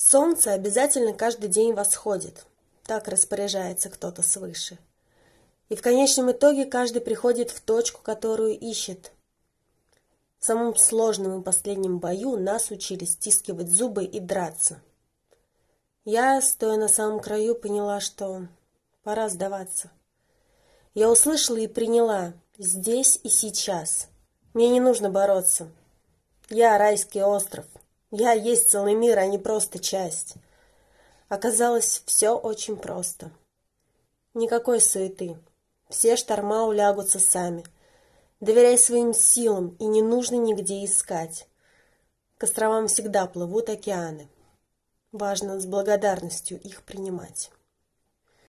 Солнце обязательно каждый день восходит. Так распоряжается кто-то свыше. И в конечном итоге каждый приходит в точку, которую ищет. В самом сложном и последнем бою нас учили стискивать зубы и драться. Я, стоя на самом краю, поняла, что пора сдаваться. Я услышала и приняла здесь и сейчас. Мне не нужно бороться. Я райский остров. Я есть целый мир, а не просто часть. Оказалось, все очень просто. Никакой суеты. Все шторма улягутся сами. Доверяй своим силам, и не нужно нигде искать. К островам всегда плывут океаны. Важно с благодарностью их принимать.